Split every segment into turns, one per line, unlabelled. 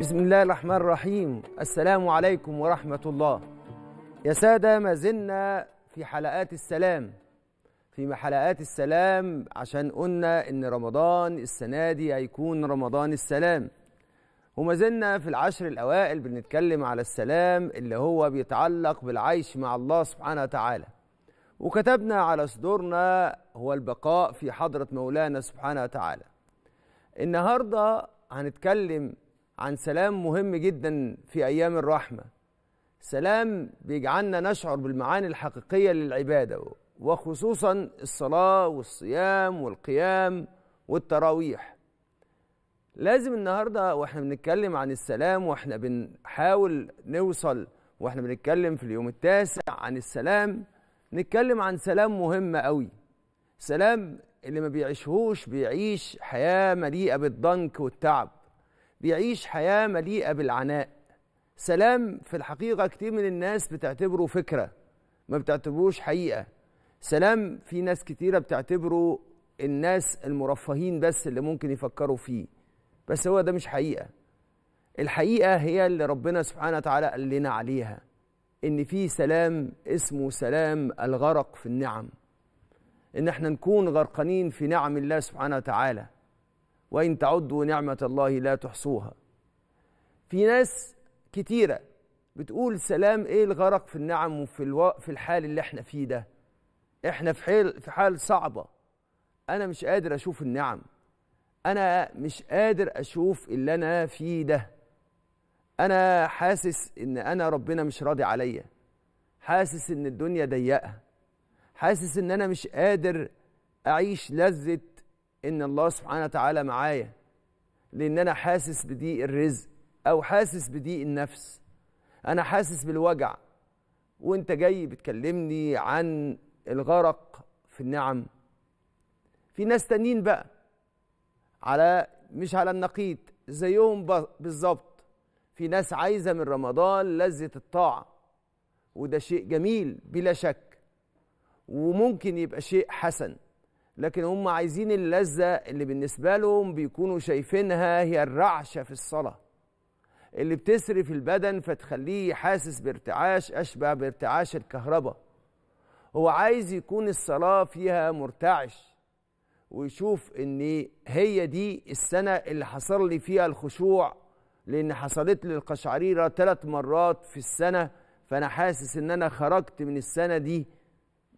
بسم الله الرحمن الرحيم السلام عليكم ورحمة الله يا سادة ما زلنا في حلقات السلام في حلقات السلام عشان قلنا إن رمضان السنة دي هيكون رمضان السلام وما زلنا في العشر الأوائل بنتكلم على السلام اللي هو بيتعلق بالعيش مع الله سبحانه وتعالى وكتبنا على صدورنا هو البقاء في حضرة مولانا سبحانه وتعالى النهاردة هنتكلم عن سلام مهم جدا في ايام الرحمه سلام بيجعلنا نشعر بالمعاني الحقيقيه للعباده وخصوصا الصلاه والصيام والقيام والتراويح لازم النهارده واحنا بنتكلم عن السلام واحنا بنحاول نوصل واحنا بنتكلم في اليوم التاسع عن السلام نتكلم عن سلام مهم قوي سلام اللي ما بيعيشهوش بيعيش حياه مليئه بالضنك والتعب بيعيش حياة مليئة بالعناء سلام في الحقيقة كتير من الناس بتعتبره فكرة ما بتعتبروش حقيقة سلام في ناس كتيرة بتعتبره الناس المرفهين بس اللي ممكن يفكروا فيه بس هو ده مش حقيقة الحقيقة هي اللي ربنا سبحانه وتعالى قال لنا عليها إن في سلام اسمه سلام الغرق في النعم إن احنا نكون غرقانين في نعم الله سبحانه وتعالى وإن تعدوا نعمة الله لا تحصوها في ناس كتيرة بتقول سلام إيه الغرق في النعم وفي الو... في الحال اللي إحنا فيه ده إحنا في حال في حال صعبة أنا مش قادر أشوف النعم أنا مش قادر أشوف اللي أنا فيه ده أنا حاسس إن أنا ربنا مش راضي عليا حاسس إن الدنيا ضيقة حاسس إن أنا مش قادر أعيش لذة ان الله سبحانه وتعالى معايا لان انا حاسس بضيق الرزق او حاسس بضيق النفس انا حاسس بالوجع وانت جاي بتكلمني عن الغرق في النعم في ناس تانيين بقى على مش على النقيض زيهم بالظبط في ناس عايزه من رمضان لذه الطاعه وده شيء جميل بلا شك وممكن يبقى شيء حسن لكن هم عايزين اللذة اللي بالنسبة لهم بيكونوا شايفينها هي الرعشة في الصلاة اللي بتسري البدن فتخليه حاسس بارتعاش أشبه بارتعاش الكهرباء هو عايز يكون الصلاة فيها مرتعش ويشوف ان هي دي السنة اللي حصل لي فيها الخشوع لان حصلت لي القشعريرة ثلاث مرات في السنة فانا حاسس ان انا خرجت من السنة دي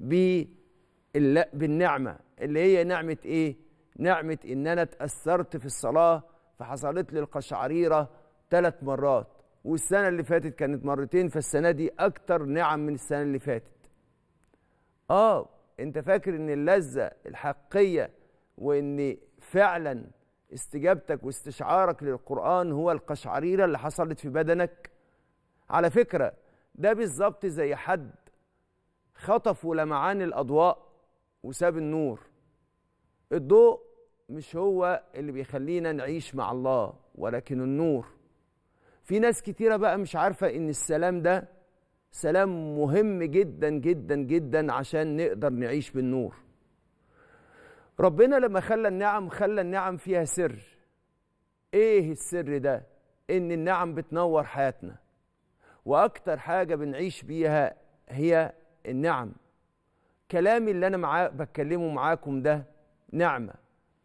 ب اللي بالنعمه اللي هي نعمه ايه نعمه ان انا اتاثرت في الصلاه فحصلت لي القشعريره ثلاث مرات والسنه اللي فاتت كانت مرتين فالسنه دي اكتر نعم من السنه اللي فاتت اه انت فاكر ان اللذه الحقيقيه وان فعلا استجابتك واستشعارك للقران هو القشعريره اللي حصلت في بدنك على فكره ده بالظبط زي حد خطف لمعان الاضواء وساب النور الضوء مش هو اللي بيخلينا نعيش مع الله ولكن النور في ناس كتيرة بقى مش عارفة إن السلام ده سلام مهم جدا جدا جدا عشان نقدر نعيش بالنور ربنا لما خلى النعم خلى النعم فيها سر ايه السر ده ان النعم بتنور حياتنا واكتر حاجه بنعيش بيها هي النعم كلامي اللي انا معاه بتكلمه معاكم ده نعمه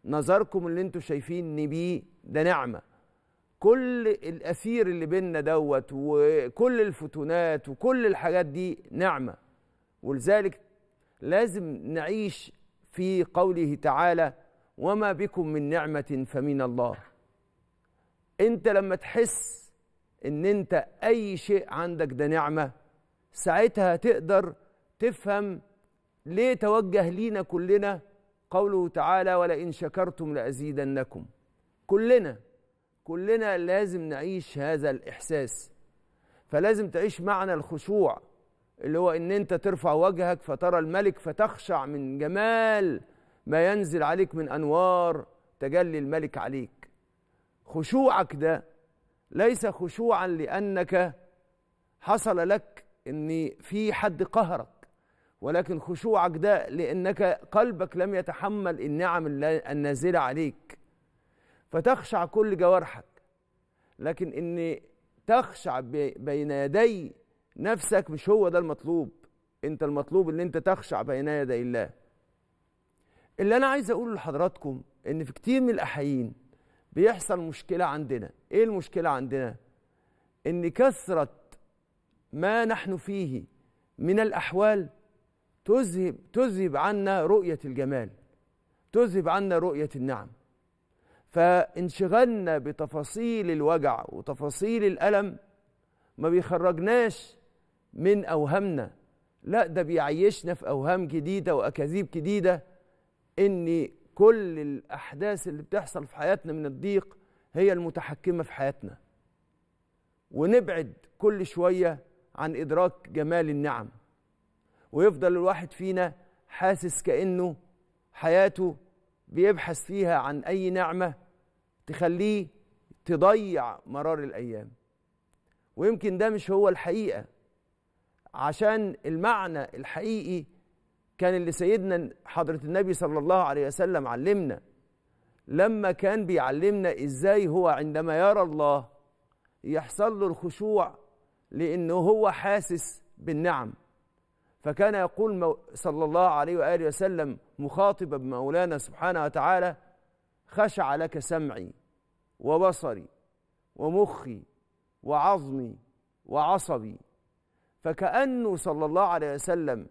نظركم اللي انتوا شايفيني بيه ده نعمه كل الاثير اللي بيننا دوت وكل الفتونات وكل الحاجات دي نعمه ولذلك لازم نعيش في قوله تعالى وما بكم من نعمه فمن الله انت لما تحس ان انت اي شيء عندك ده نعمه ساعتها تقدر تفهم ليه توجه لينا كلنا قوله تعالى ولئن شكرتم لأزيدنكم كلنا كلنا لازم نعيش هذا الإحساس فلازم تعيش معنى الخشوع اللي هو ان انت ترفع وجهك فترى الملك فتخشع من جمال ما ينزل عليك من انوار تجلي الملك عليك خشوعك ده ليس خشوعا لانك حصل لك ان في حد قهرك ولكن خشوعك ده لأنك قلبك لم يتحمل النعم النازلة عليك فتخشع كل جوارحك لكن إن تخشع بين يدي نفسك مش هو ده المطلوب انت المطلوب ان انت تخشع بين يدي الله اللي انا عايز اقوله لحضراتكم ان في كتير من الاحيين بيحصل مشكله عندنا ايه المشكله عندنا ان كثره ما نحن فيه من الاحوال تذهب تذهب عنا رؤية الجمال تذهب عنا رؤية النعم فانشغلنا بتفاصيل الوجع وتفاصيل الألم ما بيخرجناش من أوهامنا لا ده بيعيشنا في أوهام جديدة وأكاذيب جديدة إن كل الأحداث اللي بتحصل في حياتنا من الضيق هي المتحكمة في حياتنا ونبعد كل شوية عن إدراك جمال النعم ويفضل الواحد فينا حاسس كأنه حياته بيبحث فيها عن أي نعمة تخليه تضيع مرار الأيام ويمكن ده مش هو الحقيقة عشان المعنى الحقيقي كان اللي سيدنا حضرة النبي صلى الله عليه وسلم علمنا لما كان بيعلمنا ازاي هو عندما يرى الله يحصل له الخشوع لانه هو حاسس بالنعم فكان يقول صلى الله عليه وآله وسلم مخاطبا مولانا سبحانه وتعالى خشع لك سمعي وبصري ومخي وعظمي وعصبي فكأنه صلى الله عليه وسلم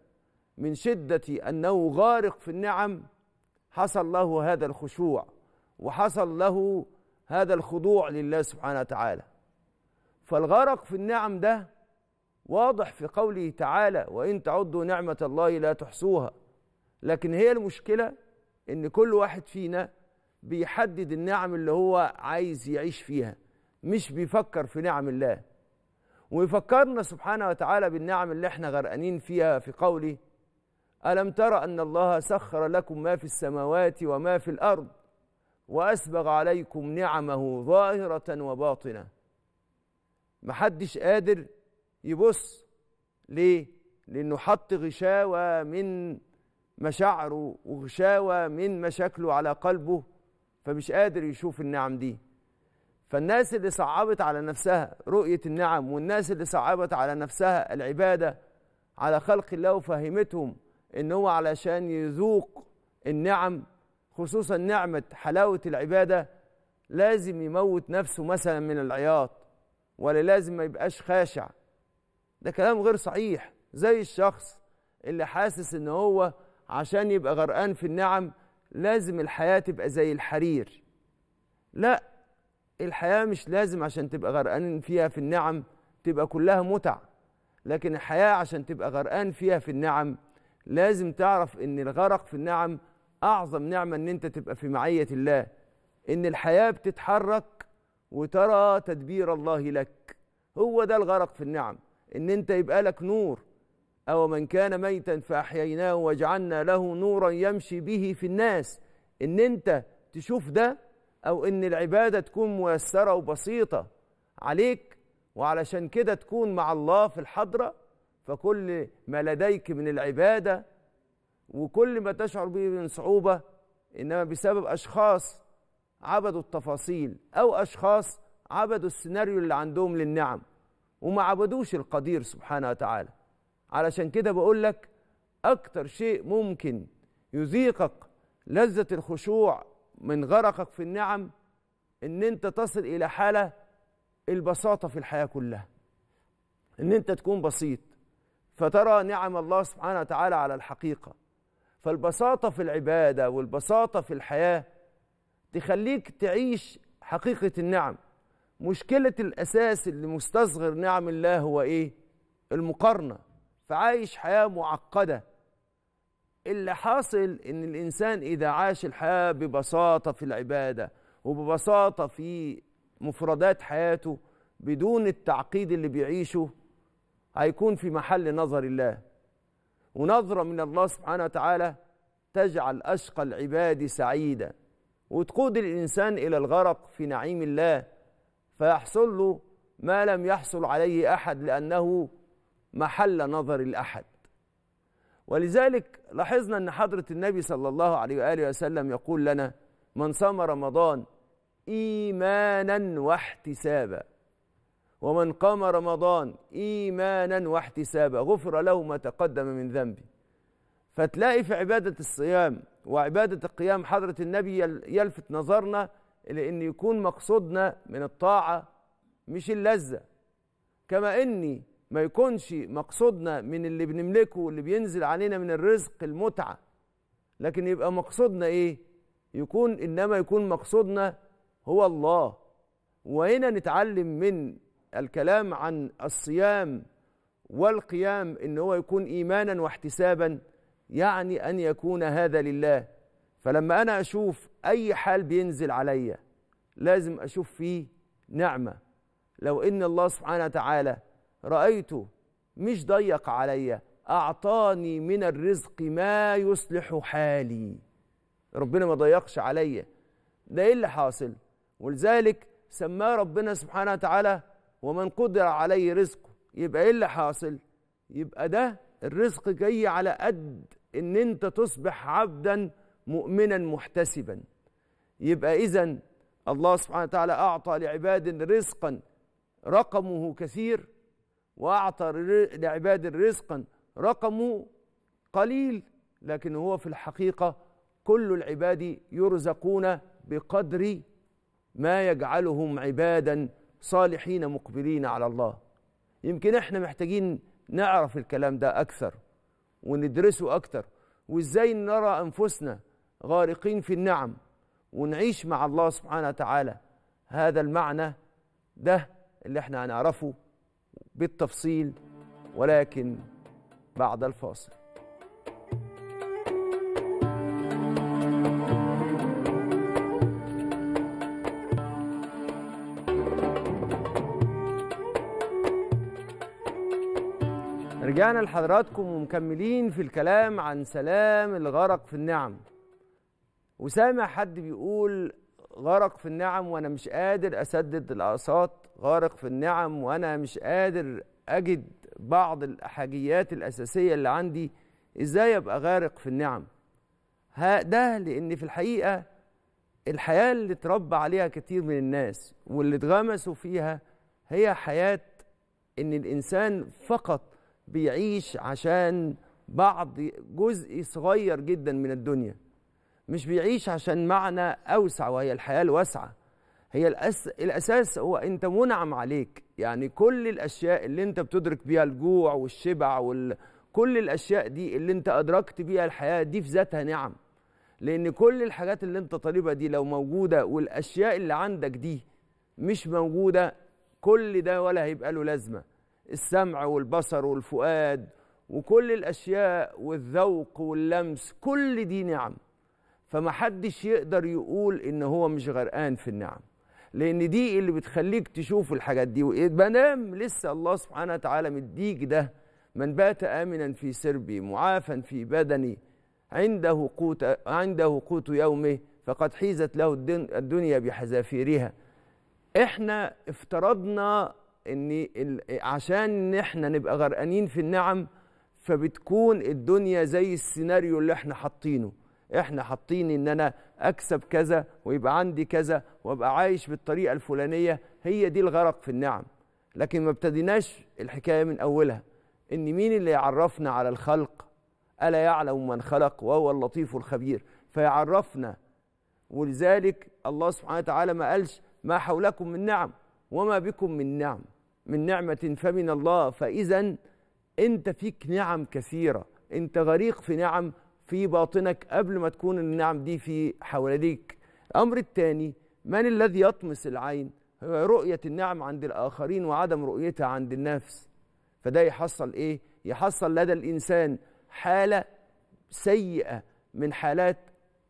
من شدة أنه غارق في النعم حصل له هذا الخشوع وحصل له هذا الخضوع لله سبحانه وتعالى فالغرق في النعم ده واضح في قوله تعالى وإن تعدوا نعمة الله لا تحصوها لكن هي المشكلة إن كل واحد فينا بيحدد النعم اللي هو عايز يعيش فيها مش بيفكر في نعم الله ويفكرنا سبحانه وتعالى بالنعم اللي احنا غرقانين فيها في قوله ألم تر أن الله سخر لكم ما في السماوات وما في الأرض وأسبغ عليكم نعمه ظاهرة وباطنة محدش قادر يبص ليه لأنه حط غشاوة من مشاعره وغشاوة من مشاكله على قلبه فمش قادر يشوف النعم دي فالناس اللي صعبت على نفسها رؤية النعم والناس اللي صعبت على نفسها العبادة على خلق الله وفهمتهم ان هو علشان يذوق النعم خصوصا نعمة حلاوة العبادة لازم يموت نفسه مثلا من العياط ولا لازم ما يبقاش خاشع ده كلام غير صحيح زي الشخص اللي حاسس ان هو عشان يبقى غرقان في النعم لازم الحياة تبقى زي الحرير لا الحياة مش لازم عشان تبقى غرقان فيها في النعم تبقى كلها متع لكن الحياة عشان تبقى غرقان فيها في النعم لازم تعرف ان الغرق في النعم اعظم نعمة ان انت تبقى في معية الله ان الحياة بتتحرك وترى تدبير الله لك هو ده الغرق في النعم ان انت يبقى لك نور او من كان ميتا فاحييناه وجعلنا له نورا يمشي به في الناس ان انت تشوف ده او ان العباده تكون ميسره وبسيطه عليك وعلشان كده تكون مع الله في الحضره فكل ما لديك من العباده وكل ما تشعر به من صعوبه انما بسبب اشخاص عبدوا التفاصيل او اشخاص عبدوا السيناريو اللي عندهم للنعم وما عبدوش القدير سبحانه وتعالى علشان كده بقول لك أكتر شيء ممكن يذيقك لذة الخشوع من غرقك في النعم إن أنت تصل إلى حالة البساطة في الحياة كلها إن أنت تكون بسيط فترى نعم الله سبحانه وتعالى على الحقيقة فالبساطة في العبادة والبساطة في الحياة تخليك تعيش حقيقة النعم مشكلة الأساس اللي مستصغر نعم الله هو إيه؟ المقارنة فعايش حياة معقدة اللي حاصل إن الإنسان إذا عاش الحياة ببساطة في العبادة وببساطة في مفردات حياته بدون التعقيد اللي بيعيشه هيكون في محل نظر الله ونظرة من الله سبحانه وتعالى تجعل أشقى العباد سعيدة وتقود الإنسان إلى الغرق في نعيم الله فيحصل له ما لم يحصل عليه أحد لأنه محل نظر الأحد ولذلك لاحظنا أن حضرة النبي صلى الله عليه وآله وسلم يقول لنا من صام رمضان إيمانا واحتسابا ومن قام رمضان إيمانا واحتسابا غفر له ما تقدم من ذنبه فتلاقي في عبادة الصيام وعبادة القيام حضرة النبي يلفت نظرنا لأن يكون مقصودنا من الطاعة مش اللذة كما إني ما يكونش مقصودنا من اللي بنملكه واللي بينزل علينا من الرزق المتعة لكن يبقى مقصودنا إيه يكون إنما يكون مقصودنا هو الله وهنا نتعلم من الكلام عن الصيام والقيام إن هو يكون إيمانا واحتسابا يعني أن يكون هذا لله فلما أنا أشوف أي حال بينزل عليا لازم أشوف فيه نعمة لو إن الله سبحانه وتعالى رأيته مش ضيق عليا أعطاني من الرزق ما يصلح حالي ربنا ما ضيقش عليا ده إيه اللي حاصل ولذلك سماه ربنا سبحانه وتعالى ومن قدر عليه رزقه يبقى إيه اللي حاصل يبقى ده الرزق جاي على قد إن أنت تصبح عبدا مؤمنا محتسبا يبقى إذا الله سبحانه وتعالى أعطى لعباد رزقا رقمه كثير وأعطى لعباد رزقا رقمه قليل لكن هو في الحقيقة كل العباد يرزقون بقدر ما يجعلهم عبادا صالحين مقبلين على الله يمكن احنا محتاجين نعرف الكلام ده أكثر وندرسه أكثر وإزاي نرى أنفسنا غارقين في النعم ونعيش مع الله سبحانه وتعالى هذا المعنى ده اللي احنا هنعرفه بالتفصيل ولكن بعد الفاصل رجعنا لحضراتكم ومكملين في الكلام عن سلام الغرق في النعم وسامع حد بيقول غرق في النعم وانا مش قادر اسدد الاقساط غارق في النعم وانا مش قادر اجد بعض الحاجيات الاساسيه اللي عندي ازاي ابقى غارق في النعم ده لان في الحقيقه الحياه اللي اتربى عليها كتير من الناس واللي اتغمسوا فيها هي حياه ان الانسان فقط بيعيش عشان بعض جزء صغير جدا من الدنيا مش بيعيش عشان معنى أوسع وهي الحياة الواسعة هي الأس... الأساس هو أنت منعم عليك يعني كل الأشياء اللي أنت بتدرك بيها الجوع والشبع وال... كل الأشياء دي اللي أنت أدركت بيها الحياة دي في ذاتها نعم لأن كل الحاجات اللي أنت طالبها دي لو موجودة والأشياء اللي عندك دي مش موجودة كل ده ولا هيبقى له لازمة السمع والبصر والفؤاد وكل الأشياء والذوق واللمس كل دي نعم فمحدش يقدر يقول ان هو مش غرقان في النعم لان دي اللي بتخليك تشوف الحاجات دي بنام لسه الله سبحانه وتعالى مديك ده من بات امنا في سربي معافا في بدني عنده قوت عنده قوت يومه فقد حيزت له الدنيا بحذافيرها احنا افترضنا ان عشان احنا نبقى غرقانين في النعم فبتكون الدنيا زي السيناريو اللي احنا حاطينه احنا حاطين ان انا اكسب كذا ويبقى عندي كذا وابقى عايش بالطريقه الفلانيه هي دي الغرق في النعم لكن ما ابتديناش الحكايه من اولها ان مين اللي يعرفنا على الخلق الا يعلم من خلق وهو اللطيف الخبير فيعرفنا ولذلك الله سبحانه وتعالى ما قالش ما حولكم من نعم وما بكم من نعم من نعمه فمن الله فاذا انت فيك نعم كثيره انت غريق في نعم في باطنك قبل ما تكون النعم دي في حواليك الأمر الثاني من الذي يطمس العين هو رؤية النعم عند الآخرين وعدم رؤيتها عند النفس فده يحصل إيه؟ يحصل لدى الإنسان حالة سيئة من حالات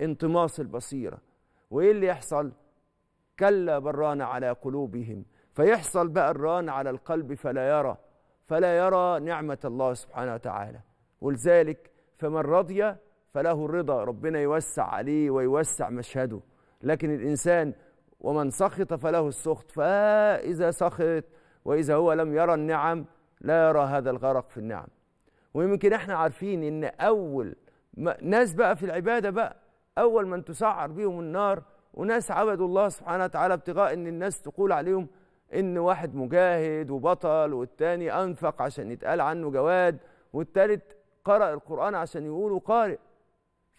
انطماس البصيرة وإيه اللي يحصل؟ كلا بران على قلوبهم فيحصل بقى الران على القلب فلا يرى فلا يرى نعمة الله سبحانه وتعالى ولذلك فمن رضي فله الرضا ربنا يوسع عليه ويوسع مشهده لكن الإنسان ومن سخط فله السخط فإذا سخط وإذا هو لم يرى النعم لا يرى هذا الغرق في النعم ويمكن احنا عارفين ان أول ناس بقى في العبادة بقى أول من تسعر بيهم النار وناس عبدوا الله سبحانه وتعالى ابتغاء ان الناس تقول عليهم ان واحد مجاهد وبطل والتاني انفق عشان يتقال عنه جواد والتالت قرأ القرآن عشان يقولوا قارئ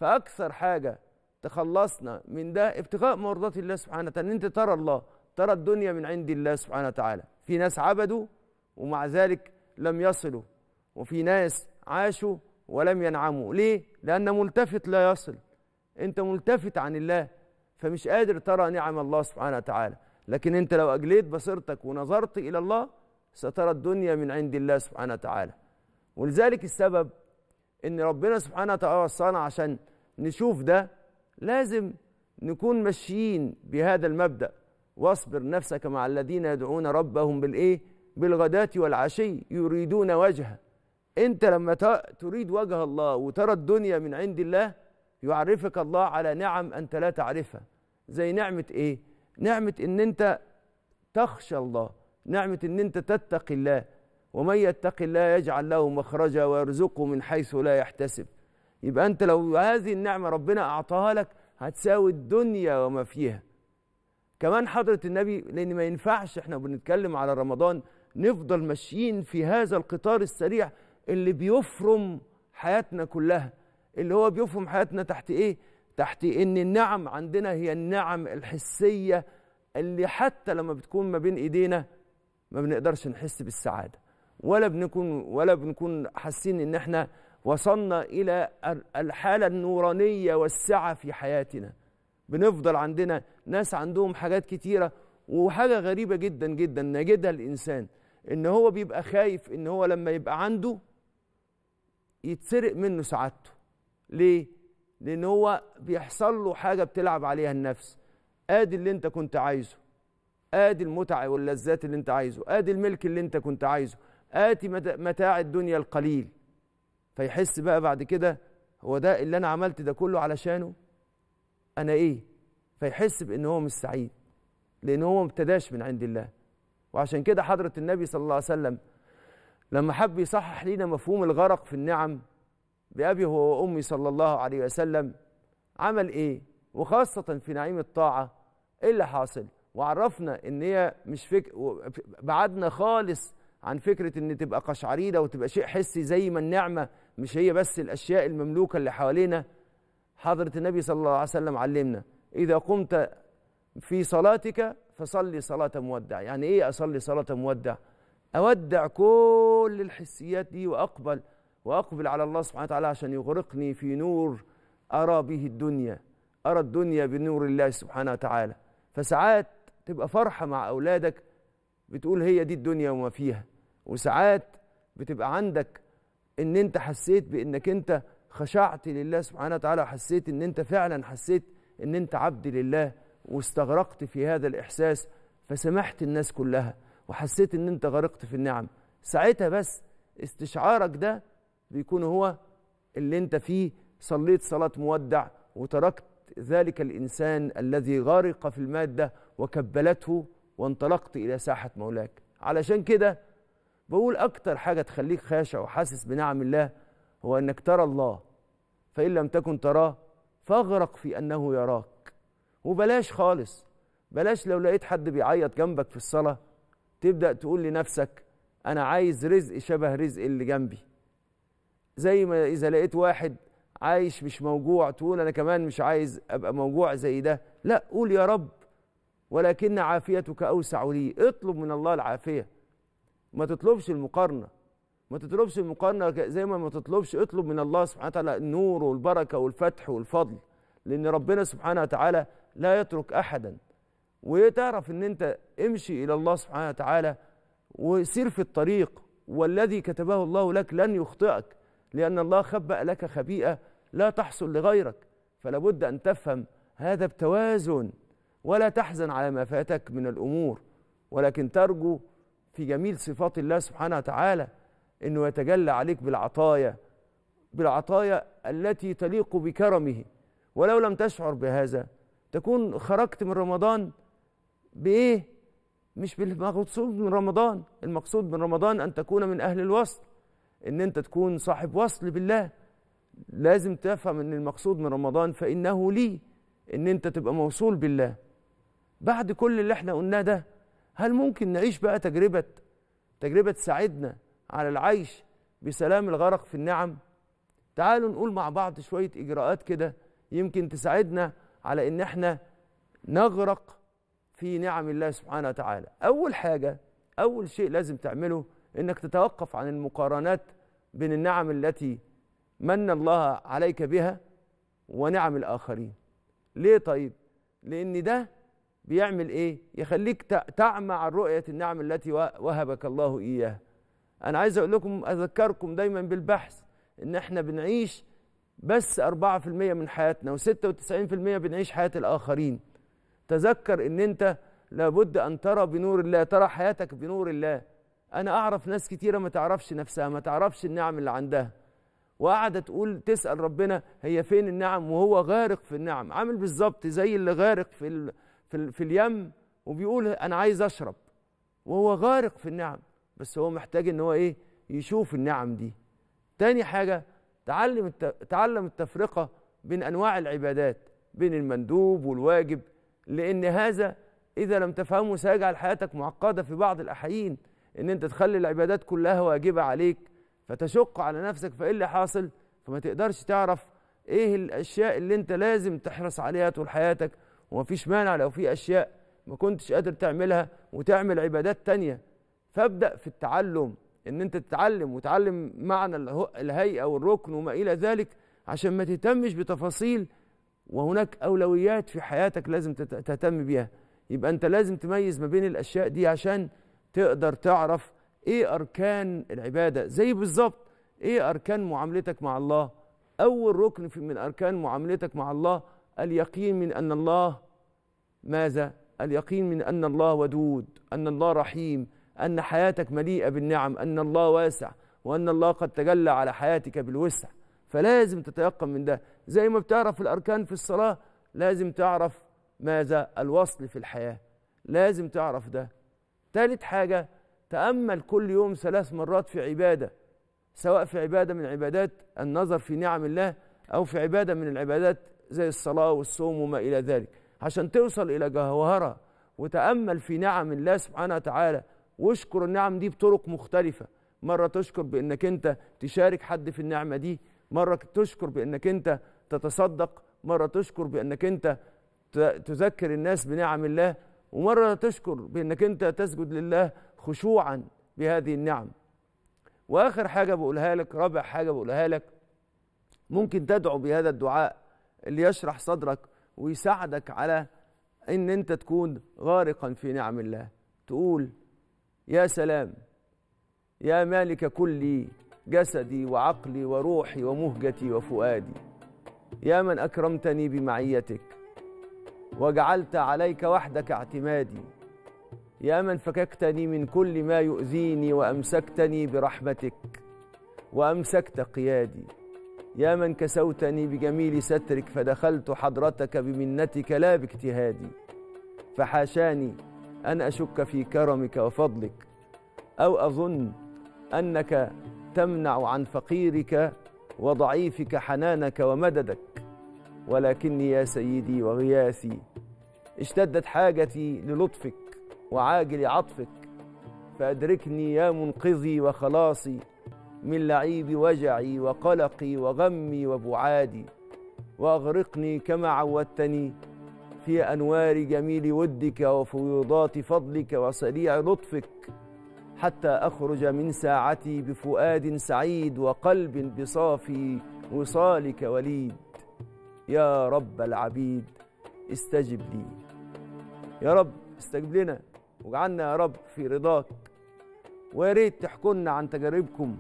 فاكثر حاجه تخلصنا من ده ابتغاء مرضات الله سبحانه وتعالى ان انت ترى الله ترى الدنيا من عند الله سبحانه وتعالى في ناس عبدوا ومع ذلك لم يصلوا وفي ناس عاشوا ولم ينعموا ليه لان ملتفت لا يصل انت ملتفت عن الله فمش قادر ترى نعم الله سبحانه وتعالى لكن انت لو اجليت بصيرتك ونظرت الى الله سترى الدنيا من عند الله سبحانه وتعالى ولذلك السبب ان ربنا سبحانه وتعالى وصانا عشان نشوف ده لازم نكون ماشيين بهذا المبدا واصبر نفسك مع الذين يدعون ربهم بالايه بالغداة والعشي يريدون وجهه انت لما تريد وجه الله وترى الدنيا من عند الله يعرفك الله على نعم انت لا تعرفها زي نعمه ايه نعمه ان انت تخشى الله نعمه ان انت تتقي الله ومن يتق الله يجعل له مخرجا ويرزقه من حيث لا يحتسب يبقى انت لو هذه النعمه ربنا اعطاها لك هتساوي الدنيا وما فيها كمان حضره النبي لان ما ينفعش احنا بنتكلم على رمضان نفضل ماشيين في هذا القطار السريع اللي بيفرم حياتنا كلها اللي هو بيفرم حياتنا تحت ايه تحت ان النعم عندنا هي النعم الحسيه اللي حتى لما بتكون ما بين ايدينا ما بنقدرش نحس بالسعاده ولا بنكون ولا بنكون حاسين ان احنا وصلنا الى الحاله النورانيه والسعه في حياتنا بنفضل عندنا ناس عندهم حاجات كتيره وحاجه غريبه جدا جدا نجدها الانسان ان هو بيبقى خايف ان هو لما يبقى عنده يتسرق منه سعادته ليه لان هو بيحصل له حاجه بتلعب عليها النفس ادي اللي انت كنت عايزه ادي المتعه واللذات اللي انت عايزه ادي الملك اللي انت كنت عايزه آتي متاع الدنيا القليل فيحس بقى بعد كده هو ده اللي أنا عملت ده كله علشانه أنا إيه فيحس بإن هو مش سعيد لأن هو مبتداش من عند الله وعشان كده حضرة النبي صلى الله عليه وسلم لما حب يصحح لنا مفهوم الغرق في النعم بأبي هو وأمي صلى الله عليه وسلم عمل إيه وخاصة في نعيم الطاعة إيه اللي حاصل وعرفنا إن هي مش فك... بعدنا خالص عن فكره ان تبقى قشعريره وتبقى شيء حسي زي ما النعمه مش هي بس الاشياء المملوكه اللي حوالينا حضره النبي صلى الله عليه وسلم علمنا اذا قمت في صلاتك فصلي صلاه مودع يعني ايه اصلي صلاه مودع اودع كل الحسيات دي واقبل واقبل على الله سبحانه وتعالى عشان يغرقني في نور ارى به الدنيا ارى الدنيا بنور الله سبحانه وتعالى فساعات تبقى فرحه مع اولادك بتقول هي دي الدنيا وما فيها وساعات بتبقى عندك ان انت حسيت بانك انت خشعت لله سبحانه وتعالى حسيت ان انت فعلا حسيت ان انت عبد لله واستغرقت في هذا الاحساس فسمحت الناس كلها وحسيت ان انت غرقت في النعم ساعتها بس استشعارك ده بيكون هو اللي انت فيه صليت صلاة مودع وتركت ذلك الإنسان الذي غرق في المادة وكبلته وانطلقت إلى ساحة مولاك علشان كده بقول أكتر حاجة تخليك خاشع وحاسس بنعم الله هو أنك ترى الله فإن لم تكن تراه فاغرق في أنه يراك وبلاش خالص بلاش لو لقيت حد بيعيط جنبك في الصلاة تبدأ تقول لنفسك أنا عايز رزق شبه رزق اللي جنبي زي ما إذا لقيت واحد عايش مش موجوع تقول أنا كمان مش عايز أبقى موجوع زي ده لا قول يا رب ولكن عافيتك أوسع لي اطلب من الله العافية ما تطلبش المقارنة ما تطلبش المقارنة زي ما ما تطلبش اطلب من الله سبحانه وتعالى النور والبركة والفتح والفضل لأن ربنا سبحانه وتعالى لا يترك أحدا وتعرف أن أنت امشي إلى الله سبحانه وتعالى وسير في الطريق والذي كتبه الله لك لن يخطئك لأن الله خبأ لك خبيئة لا تحصل لغيرك فلابد أن تفهم هذا بتوازن ولا تحزن على ما فاتك من الأمور ولكن ترجو في جميل صفات الله سبحانه وتعالى أنه يتجلى عليك بالعطايا بالعطايا التي تليق بكرمه ولو لم تشعر بهذا تكون خرجت من رمضان بإيه؟ مش بالمقصود من رمضان المقصود من رمضان أن تكون من أهل الوصل ان انت تكون صاحب وصل بالله لازم تفهم ان المقصود من رمضان فانه لي ان انت تبقى موصول بالله بعد كل اللي احنا قلناه ده هل ممكن نعيش بقى تجربة تجربة تساعدنا على العيش بسلام الغرق في النعم تعالوا نقول مع بعض شوية إجراءات كده يمكن تساعدنا على إن احنا نغرق في نعم الله سبحانه وتعالى أول حاجة أول شيء لازم تعمله إنك تتوقف عن المقارنات بين النعم التي من الله عليك بها ونعم الآخرين ليه طيب لأن ده بيعمل ايه يخليك تعمى عن رؤية النعم التي وهبك الله إياها أنا عايز أقول لكم أذكركم دايما بالبحث إن إحنا بنعيش بس 4% من حياتنا و96% بنعيش حياة الآخرين تذكر إن أنت لابد أن ترى بنور الله ترى حياتك بنور الله أنا أعرف ناس كتيرة ما تعرفش نفسها ما تعرفش النعم اللي عندها وقاعدة تقول تسأل ربنا هي فين النعم وهو غارق في النعم عامل بالظبط زي اللي غارق في في, في اليم وبيقول انا عايز اشرب وهو غارق في النعم بس هو محتاج ان هو ايه يشوف النعم دي تاني حاجه تعلم تعلم التفرقه بين انواع العبادات بين المندوب والواجب لان هذا اذا لم تفهمه سيجعل حياتك معقده في بعض الاحيين ان انت تخلي العبادات كلها واجبه عليك فتشق على نفسك فايه اللي حاصل فما تقدرش تعرف ايه الاشياء اللي انت لازم تحرص عليها طول حياتك ومفيش مانع لو في اشياء ما كنتش قادر تعملها وتعمل عبادات تانية فابدا في التعلم ان انت تتعلم وتعلم معنى الهيئه والركن وما الى ذلك عشان ما تهتمش بتفاصيل وهناك اولويات في حياتك لازم تهتم بيها يبقى انت لازم تميز ما بين الاشياء دي عشان تقدر تعرف ايه اركان العباده زي بالظبط ايه اركان معاملتك مع الله اول ركن في من اركان معاملتك مع الله اليقين من أن الله ماذا؟ اليقين من أن الله ودود أن الله رحيم أن حياتك مليئة بالنعم أن الله واسع وأن الله قد تجلى على حياتك بالوسع فلازم تتيقن من ده زي ما بتعرف الأركان في الصلاة لازم تعرف ماذا الوصل في الحياة لازم تعرف ده ثالث حاجة تأمل كل يوم ثلاث مرات في عبادة سواء في عبادة من عبادات النظر في نعم الله أو في عبادة من العبادات زي الصلاة والصوم وما إلى ذلك عشان توصل إلى جوهرها وتأمل في نعم الله سبحانه وتعالى واشكر النعم دي بطرق مختلفة مرة تشكر بأنك أنت تشارك حد في النعمة دي مرة تشكر بأنك أنت تتصدق مرة تشكر بأنك أنت تذكر الناس بنعم الله ومرة تشكر بأنك أنت تسجد لله خشوعا بهذه النعم وآخر حاجة بقولها لك رابع حاجة بقولها لك ممكن تدعو بهذا الدعاء اللي يشرح صدرك ويساعدك على ان انت تكون غارقا في نعم الله تقول يا سلام يا مالك كلي جسدي وعقلي وروحي ومهجتي وفؤادي يا من اكرمتني بمعيتك وجعلت عليك وحدك اعتمادي يا من فككتني من كل ما يؤذيني وامسكتني برحمتك وامسكت قيادي يا من كسوتني بجميل سترك فدخلت حضرتك بمنتك لا باجتهادي فحاشاني أن أشك في كرمك وفضلك أو أظن أنك تمنع عن فقيرك وضعيفك حنانك ومددك ولكني يا سيدي وغياثي اشتدت حاجتي للطفك وعاجل عطفك فأدركني يا منقذي وخلاصي من لعيب وجعي وقلقي وغمي وبعادي واغرقني كما عودتني في انوار جميل ودك وفيوضات فضلك وسريع لطفك حتى اخرج من ساعتي بفؤاد سعيد وقلب بصافي وصالك وليد يا رب العبيد استجب لي يا رب استجب لنا واجعلنا يا رب في رضاك ويا ريت لنا عن تجاربكم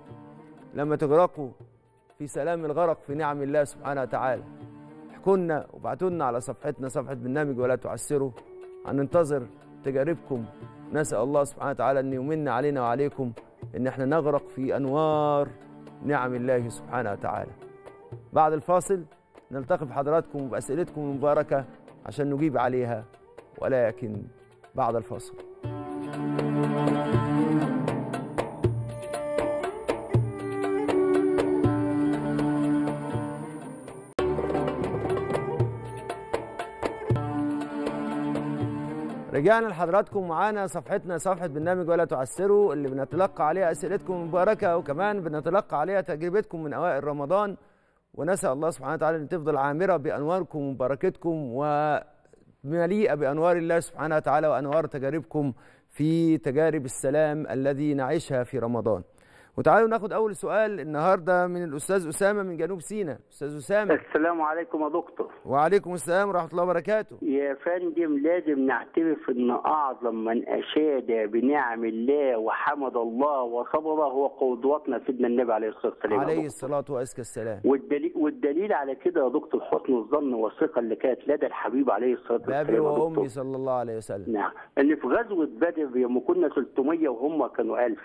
لما تغرقوا في سلام الغرق في نعم الله سبحانه وتعالى احكوا لنا وابعتوا لنا على صفحتنا صفحة برنامج ولا تعسروا هننتظر تجاربكم نسأل الله سبحانه وتعالى أن يمن علينا وعليكم أن احنا نغرق في أنوار نعم الله سبحانه وتعالى بعد الفاصل نلتقي بحضراتكم وبأسئلتكم المباركة عشان نجيب عليها ولكن بعد الفاصل رجعنا لحضراتكم معانا صفحتنا صفحة برنامج ولا تعسروا اللي بنتلقى عليها أسئلتكم المباركة وكمان بنتلقى عليها تجربتكم من أوائل رمضان ونسأل الله سبحانه وتعالى أن تفضل عامرة بأنواركم ومباركتكم ومليئة بأنوار الله سبحانه وتعالى وأنوار تجاربكم في تجارب السلام الذي نعيشها في رمضان وتعالوا ناخد اول سؤال النهارده من الاستاذ اسامه من جنوب سيناء استاذ اسامه السلام عليكم يا دكتور وعليكم السلام ورحمه الله وبركاته
يا فندم لازم نعترف ان اعظم من اشاد بنعم الله وحمد الله وصبر هو قدوتنا سيدنا النبي عليه الصلاه والسلام عليه
الصلاه وازكى السلام
والدليل والدليل على كده يا دكتور حسن الظن والثقه اللي كانت لدى الحبيب عليه الصلاه والسلام بابي وامي
صلى الله عليه وسلم نعم
ان في غزوه بدر يوم كنا 300 وهم كانوا 1000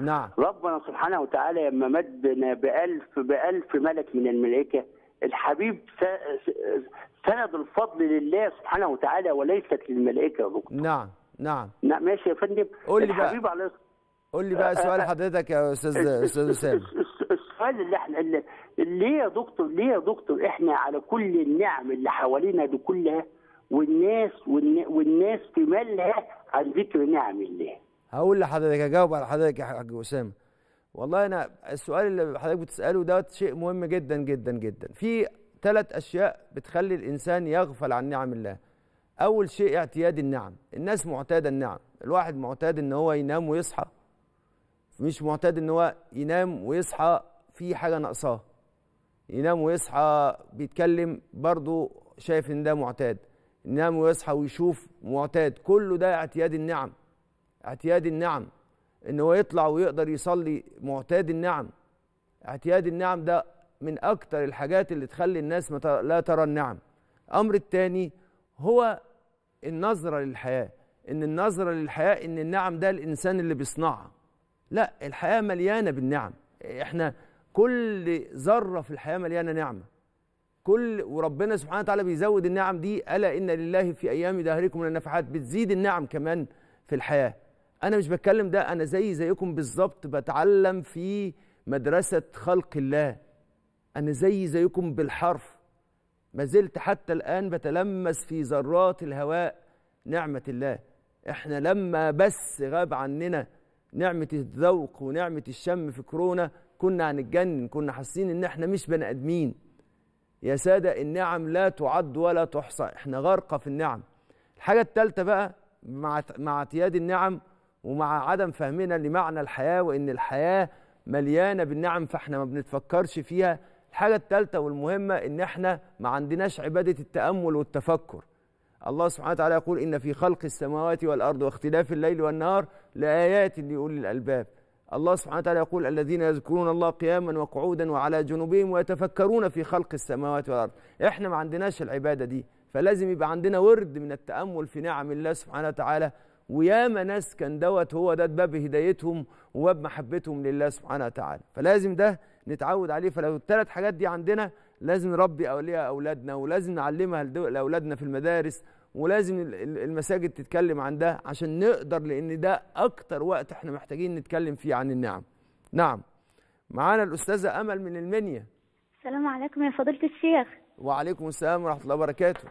نعم ربنا سبحانه وتعالى لما مدنا بألف بألف ملك من الملائكة الحبيب سند الفضل لله سبحانه وتعالى وليست للملائكة يا دكتور
نعم نعم
نعم ماشي يا فندم قول لي الحبيب بقى.
على... قول لي بقى آه، سؤال آه، آه. حضرتك يا استاذ استاذ اسامه
السؤال اللي احنا اللي ليه يا دكتور ليه يا دكتور احنا على كل النعم اللي حوالينا دي كلها والناس والناس في مالها عن ذكر نعم الله
هقول لحضرتك هجاوب على حضرتك يا حاج اسامه والله انا السؤال اللي حضرتك بتساله دوت شيء مهم جدا جدا جدا في ثلاث اشياء بتخلي الانسان يغفل عن نعم الله اول شيء اعتياد النعم الناس معتاده النعم الواحد معتاد ان هو ينام ويصحى مش معتاد ان هو ينام ويصحى في حاجه ناقصاه ينام ويصحى بيتكلم برضه شايف ان ده معتاد ينام ويصحى ويشوف معتاد كله ده اعتياد النعم اعتياد النعم ان هو يطلع ويقدر يصلي معتاد النعم اعتياد النعم ده من اكتر الحاجات اللي تخلي الناس لا ترى النعم امر التاني هو النظرة للحياة ان النظرة للحياة ان النعم ده الانسان اللي بيصنعها لا الحياة مليانة بالنعم احنا كل ذرة في الحياة مليانة نعمة كل وربنا سبحانه وتعالى بيزود النعم دي ألا إن لله في أيام دهركم النفحات بتزيد النعم كمان في الحياة انا مش بتكلم ده انا زي زيكم بالظبط بتعلم في مدرسه خلق الله انا زي زيكم بالحرف ما زلت حتى الان بتلمس في ذرات الهواء نعمه الله احنا لما بس غاب عننا نعمه الذوق ونعمه الشم في كورونا كنا هنتجنن كنا حاسين ان احنا مش بني ادمين يا ساده النعم لا تعد ولا تحصى احنا غارقه في النعم الحاجه الثالثه بقى مع مع اعتياد النعم ومع عدم فهمنا لمعنى الحياة وإن الحياة مليانة بالنعم فإحنا ما بنتفكرش فيها الحاجة الثالثة والمهمة إن إحنا ما عندناش عبادة التأمل والتفكر الله سبحانه وتعالى يقول إن في خلق السماوات والأرض واختلاف الليل والنهار لآيات لأولي الألباب الله سبحانه وتعالى يقول الذين يذكرون الله قياما وقعودا وعلى جنوبهم ويتفكرون في خلق السماوات والأرض إحنا ما عندناش العبادة دي فلازم يبقى عندنا ورد من التأمل في نعم الله سبحانه وتعالى وياما ناس كان دوت هو ده باب هدايتهم وباب محبتهم لله سبحانه وتعالى فلازم ده نتعود عليه فلو الثلاث حاجات دي عندنا لازم نربي اوليها اولادنا ولازم نعلمها لاولادنا في المدارس ولازم المساجد تتكلم عن ده عشان نقدر لان ده اكتر وقت احنا محتاجين نتكلم فيه عن النعم نعم معانا الاستاذه امل من المنيا السلام عليكم يا فضيله الشيخ وعليكم السلام ورحمه الله وبركاته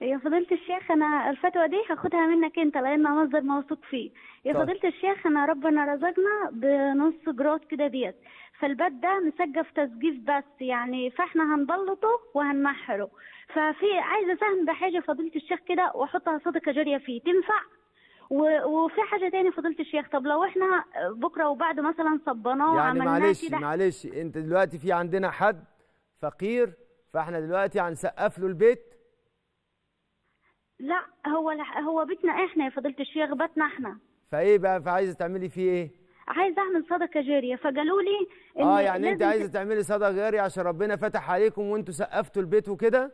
يا فضيلة الشيخ أنا الفتوى دي هاخدها منك أنت لأنها مصدر موثوق فيه يا فضيلة الشيخ أنا ربنا رزقنا بنص جراد كده ديت فالبات ده مسجف تسجيف بس يعني فاحنا هنبلطه وهنمحره ففي عايزة سهم بحاجة فضيلة الشيخ كده وأحطها صدقة جارية فيه تنفع؟ وفي حاجه تاني فضيله الشيخ طب لو احنا بكره وبعد مثلا صبناه يعني معلش كده
معلش انت دلوقتي في عندنا حد فقير فاحنا دلوقتي هنسقف له البيت
لا هو هو بيتنا احنا يا فضيله الشيخ بيتنا احنا
فايه بقى فعايزه تعملي فيه ايه
عايزه اعمل صدقه جاريه فقالوا لي اه يعني انت عايزه تعملي
صدقه جاريه عشان ربنا فتح عليكم وانتوا سقفتوا البيت وكده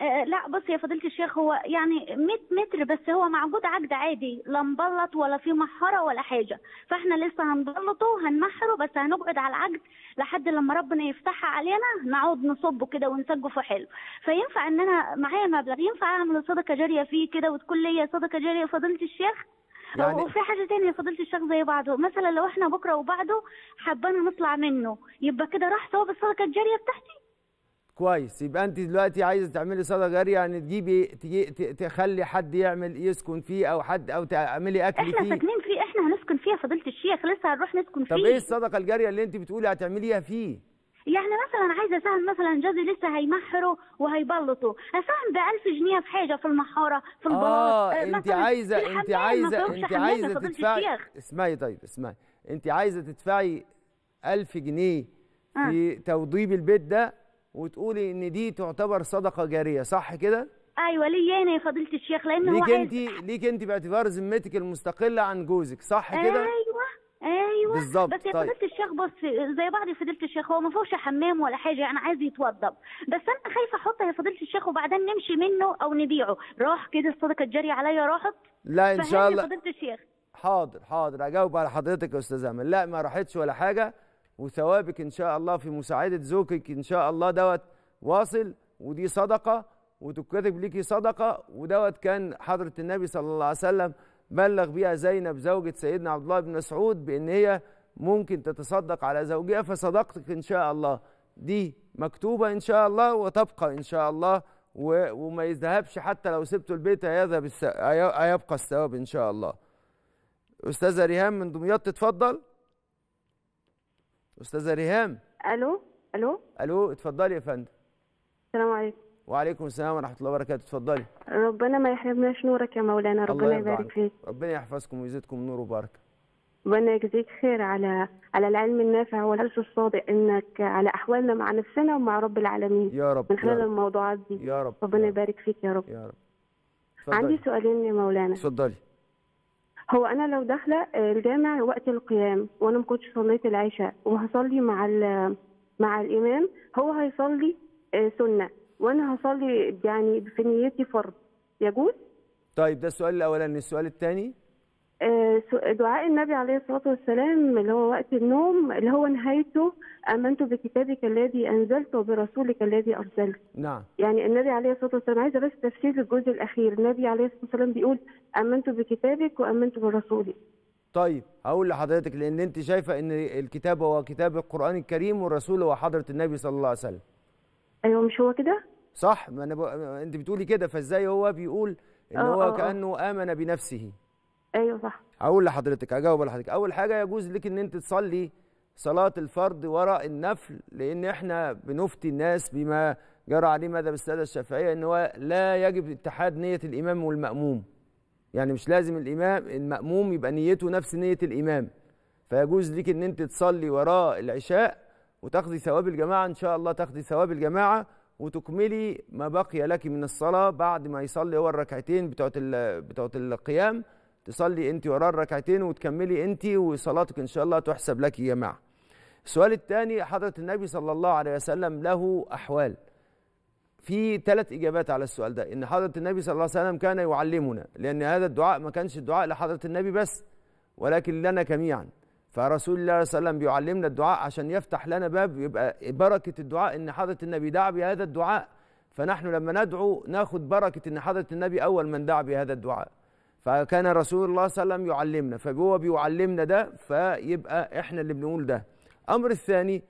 آه، لا بص يا فضيلة الشيخ هو يعني 100 متر بس هو معجود عجد عادي لا مبلط ولا في محارة ولا حاجة فاحنا لسه هنبلطه هنمحره بس هنبعد على العجد لحد لما ربنا يفتحها علينا نقعد نصبه كده ونسجه في حلو فينفع ان انا معايا مبلغ ينفع اعمل صدقة جارية فيه كده وتكون ليا صدقة جارية فضيلة الشيخ يعني وفي حاجه تانية فضيله الشيخ زي بعضه مثلا لو احنا بكره وبعده حبانا نطلع منه يبقى كده راح ثواب الصدقه الجاريه بتاعتي
كويس يبقى انت دلوقتي عايزه تعملي صدقه جاريه يعني تجيبي تخلي حد يعمل يسكن فيه او حد او تعملي اكل احنا فيه احنا ساكنين
فيه احنا هنسكن فيها فضيله الشيخ لسه هنروح نسكن فيه طب ايه
الصدقه الجاريه اللي انت بتقولي هتعمليها فيه؟
يعني مثلا عايزه سهم مثلا جوزي لسه هيمحره وهيبلطه اساهم ب 1000 جنيه في حاجه في المحاره في آه، البلاط اه انت عايزه انت عايزه انت عايزه تدفعي
اسمعي طيب اسمعي انت عايزه تدفعي 1000 جنيه في آه. توضيب البيت ده وتقولي ان دي تعتبر صدقه جاريه صح كده ايوه
ليا انا يعني يا فضيله الشيخ
لان ليك هو انت ليك انت باعتبار ذمتك المستقله عن جوزك صح كده ايوه
ايوه بالظبط بس يا طيب. فضيله الشيخ بص زي بعض يا فضيله الشيخ هو ما فيهوش حمام ولا حاجه انا عايز يتوضب بس انا خايفه احطها يا فضيله الشيخ وبعدين نمشي منه او نبيعه راح كده الصدقه الجاريه عليا راحت لا ان شاء الله فضيله الشيخ
حاضر حاضر اجاوب على حضرتك يا استاذ امل لا ما راحتش ولا حاجه وثوابك ان شاء الله في مساعده زوجك ان شاء الله دوت واصل ودي صدقه وتكتب ليكي صدقه ودوت كان حضره النبي صلى الله عليه وسلم بلغ بيها زينب زوجة سيدنا عبد الله بن مسعود بان هي ممكن تتصدق على زوجها فصدقتك ان شاء الله دي مكتوبه ان شاء الله وتبقى ان شاء الله وما يذهبش حتى لو سبت البيت هيذهب هيبقى الثواب ان شاء الله استاذه ريهام من دمياط تتفضل استاذه ريهام الو الو الو اتفضلي يا فندم السلام عليكم وعليكم السلام ورحمه الله وبركاته اتفضلي
ربنا ما يحرمناش نورك يا مولانا ربنا يبارك فيك
ربنا يحفظكم ويزيدكم نور وبركه
ربنا يجزيك خير على على العلم النافع والحرص الصادق انك على احوالنا مع نفسنا ومع رب العالمين يا رب من خلال الموضوعات دي يا رب ربنا يبارك فيك يا رب يا رب عندي سؤالين يا مولانا اتفضلي هو انا لو داخله آه، الجامع وقت القيام وانا ما كنتش صليت العشاء وهصلي مع مع الامام هو هيصلي آه، سنه وانا هصلي يعني في نيتي فرض يجوز
طيب ده السؤال الاولاني السؤال الثاني
آه، دعاء النبي عليه الصلاه والسلام اللي هو وقت النوم اللي هو نهايته امنت بكتابك الذي انزلت وبرسولك الذي ارسلت. نعم. يعني النبي عليه الصلاه والسلام عايزه بس تفسير الجزء الاخير، النبي عليه الصلاه والسلام بيقول امنت بكتابك وامنت برسولك.
طيب هقول لحضرتك لان انت شايفه ان الكتاب هو كتاب القران الكريم والرسول هو حضره النبي صلى الله عليه وسلم. ايوه مش هو كده؟ صح ما انا ب... انت بتقولي كده فازاي هو بيقول ان آه، هو أوه. آه. كانه امن بنفسه. ايوه صح اقول لحضرتك اجاوب لحضرتك اول حاجه يجوز لك ان انت تصلي صلاه الفرض وراء النفل لان احنا بنفتي الناس بما جرى عليه مذهب الساده الشافعيه ان هو لا يجب اتحاد نيه الامام والماموم يعني مش لازم الامام الماموم يبقى نيته نفس نيه الامام فيجوز لك ان انت تصلي وراء العشاء وتاخذي ثواب الجماعه ان شاء الله تاخذي ثواب الجماعه وتكملي ما بقي لك من الصلاه بعد ما يصلي هو الركعتين بتوعت بتوعت القيام تصلي انت وراه الركعتين وتكملي انت وصلاتك ان شاء الله تحسب لك يا معه السؤال الثاني حضرة النبي صلى الله عليه وسلم له أحوال في ثلاث إجابات على السؤال ده إن حضرة النبي صلى الله عليه وسلم كان يعلمنا لأن هذا الدعاء ما كانش الدعاء لحضرة النبي بس ولكن لنا جميعا فرسول الله صلى الله عليه وسلم بيعلمنا الدعاء عشان يفتح لنا باب يبقى بركة الدعاء إن حضرة النبي دعا بهذا الدعاء فنحن لما ندعو ناخد بركة إن حضرة النبي أول من دعا بهذا الدعاء فكان رسول الله صلى الله عليه وسلم يعلمنا فهو بيعلمنا ده فيبقى احنا اللي بنقول ده امر الثاني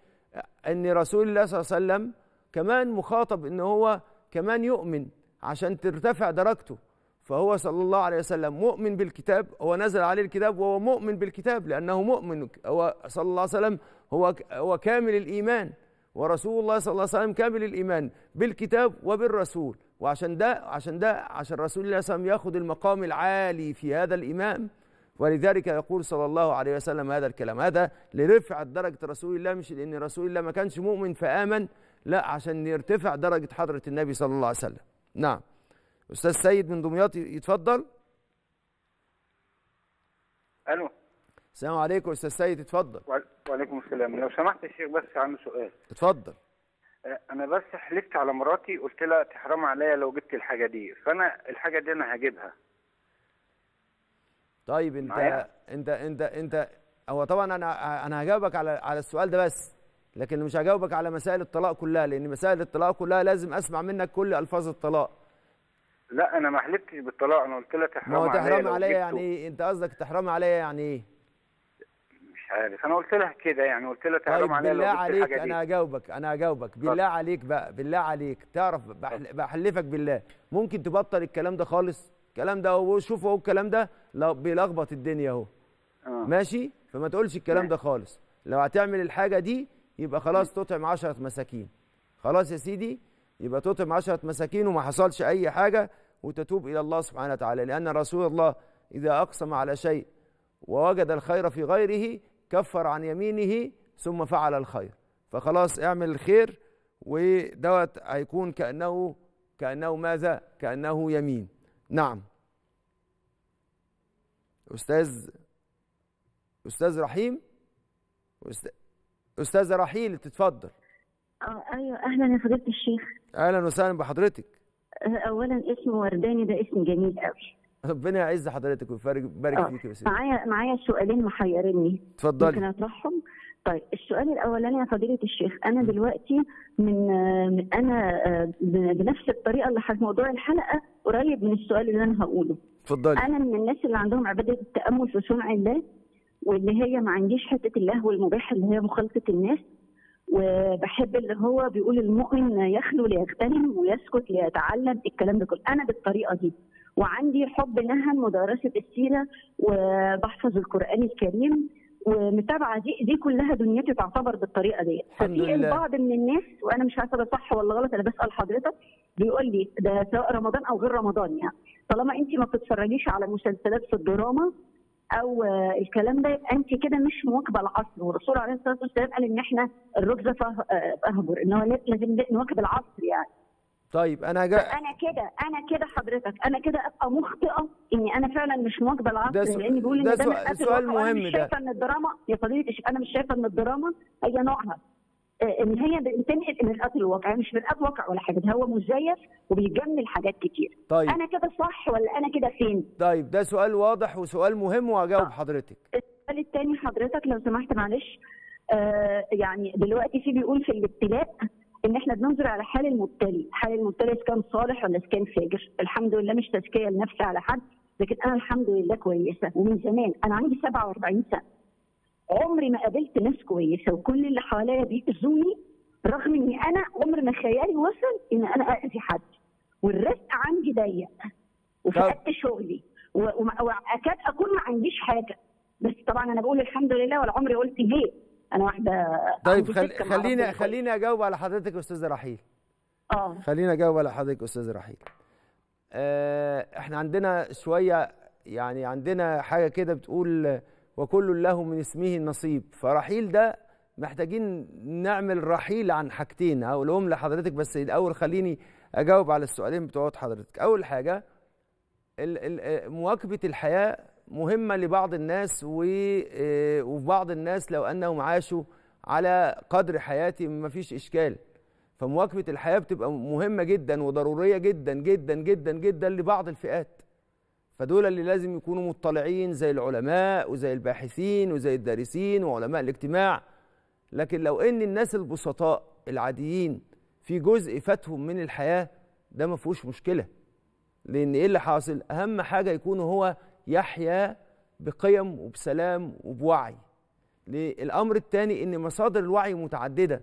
ان رسول الله صلى الله عليه وسلم كمان مخاطب ان هو كمان يؤمن عشان ترتفع درجته فهو صلى الله عليه وسلم مؤمن بالكتاب هو نزل عليه الكتاب وهو مؤمن بالكتاب لأنه مؤمن هو صلى الله عليه وسلم هو هو كامل الإيمان ورسول الله صلى الله عليه وسلم كامل الإيمان بالكتاب وبالرسول وعشان ده عشان ده عشان رسول الله صلى الله عليه وسلم ياخذ المقام العالي في هذا الإمام ولذلك يقول صلى الله عليه وسلم هذا الكلام هذا لرفع درجة رسول الله مش لأن رسول الله ما كانش مؤمن فآمن لا عشان يرتفع درجة حضرة النبي صلى الله عليه وسلم نعم أستاذ سيد من دمياط يتفضل ألو السلام عليكم أستاذ سيد اتفضل وعليكم السلام لو سمحت يا شيخ بس عندي سؤال اتفضل
آه، انا بس حلفت على مراتي قلت لها تحرم عليا لو جبت الحاجه دي فانا الحاجه دي انا هجيبها
طيب انت معي. انت انت انت هو طبعا انا انا هجاوبك على على السؤال ده بس لكن مش هجاوبك على مسائل الطلاق كلها لان مسائل الطلاق كلها لازم اسمع منك كل الفاظ الطلاق لا انا ما حلفتش بالطلاق انا قلت لها تحرم عليا ما هو تحرم عليا يعني إيه؟ انت قصدك تحرم عليا يعني ايه عارف انا قلت لها كده يعني قلت لها طيب بالله عليك انا اجاوبك انا اجاوبك بالله عليك بقى بالله عليك تعرف بحلفك بالله ممكن تبطل الكلام ده خالص الكلام ده اهو شوف اهو الكلام ده بيلخبط الدنيا اهو آه. ماشي فما تقولش الكلام ده خالص لو هتعمل الحاجه دي يبقى خلاص تطعم 10 مساكين خلاص يا سيدي يبقى تطعم 10 مساكين وما حصلش اي حاجه وتتوب الى الله سبحانه وتعالى لان رسول الله اذا اقسم على شيء ووجد الخير في غيره كفر عن يمينه ثم فعل الخير فخلاص اعمل الخير ودوت هيكون كأنه كأنه ماذا؟ كأنه يمين نعم أستاذ أستاذ رحيم أست... أستاذة رحيل تتفضل
آه، ايوه اهلا يا فضيله الشيخ
اهلا وسهلا بحضرتك
أه، اولا اسم ورداني ده اسم جميل قوي
ربنا يعز حضرتك ويبارك آه، فيك يا سيدي
معايا معايا سؤالين محيرني اتفضلي ممكن اطرحهم طيب السؤال الاولاني يا فضيله الشيخ انا دلوقتي من انا آه، بنفس الطريقه اللي حضرتك موضوع الحلقه قريب من السؤال اللي انا هقوله اتفضلي انا من الناس اللي عندهم عباده التامل في صنع الله واللي هي ما عنديش حته اللهو المباح اللي هي مخالطه الناس وبحب اللي هو بيقول المؤمن يخلو ليغتنم ويسكت ليتعلم الكلام ده كله انا بالطريقه دي وعندي حب نهم مدرسة السيره وبحفظ القران الكريم ومتابعه دي دي كلها دنيتي تعتبر بالطريقه دي ففي البعض من الناس وانا مش عارفه ده صح ولا غلط انا بسال حضرتك بيقول لي ده سواء رمضان او غير رمضان يعني طالما انت ما بتتفرجيش على مسلسلات في الدراما او الكلام ده يبقى انت كده مش مواكبه العصر والرسول عليه الصلاه والسلام قال ان احنا الركزه آه، أهبر ان هو لازم نواكب العصر يعني
طيب انا جا... انا
كده انا كده حضرتك انا كده ابقى مخطئه اني انا فعلا مش مواكبه العصر ده سو... لان بيقول ان ده, ده سؤال, سؤال مهم مش شايفه ان الدراما يا فضيله انا مش شايفه ان الدراما هي نوعها آه، ان هي بتنقل من القتل الواقع يعني مش مرآة واقع ولا حاجه هو مزيف وبيجمل حاجات كتير طيب. انا كده صح ولا انا كده فين
طيب ده سؤال واضح وسؤال مهم وهجاوب آه. حضرتك
السؤال الثاني حضرتك لو سمحت معلش آه يعني دلوقتي في بيقول في الابتلاء ان احنا بننظر على حال المبتلي، حال المبتلي اذا كان صالح ولا اذا كان فاجر، الحمد لله مش تزكيه لنفسي على حد، لكن انا الحمد لله كويسه ومن زمان انا عندي 47 سنه. عمري ما قابلت ناس كويسه وكل اللي حواليا بيأذوني رغم اني انا عمر ما خيالي وصل ان انا اذي حد. والرزق عندي ضيق وفقدت شغلي واكاد اكون ما عنديش حاجه بس طبعا انا بقول الحمد لله ولا عمري قلت ليه انا واحده طيب خل... خلينا
خلينا اجاوب على حضرتك استاذه رحيل اه خلينا اجاوب على حضرتك استاذه رحيل آه احنا عندنا شويه يعني عندنا حاجه كده بتقول وكل له من اسمه النصيب فرحيل ده محتاجين نعمل رحيل عن حاجتين هقولهم لحضرتك بس الاول خليني اجاوب على السؤالين بتوع حضرتك اول حاجه آه، مواكبه الحياه مهمة لبعض الناس آه، وبعض الناس لو أنهم عاشوا على قدر حياتي مفيش إشكال فمواكبة الحياة بتبقى مهمة جدا وضرورية جدا جدا جدا جدا لبعض الفئات فدول اللي لازم يكونوا مطلعين زي العلماء وزي الباحثين وزي الدارسين وعلماء الاجتماع لكن لو ان الناس البسطاء العاديين في جزء فاتهم من الحياه ده ما فيهوش مشكله لان ايه اللي حاصل اهم حاجه يكون هو يحيا بقيم وبسلام وبوعي الأمر الثاني إن مصادر الوعي متعددة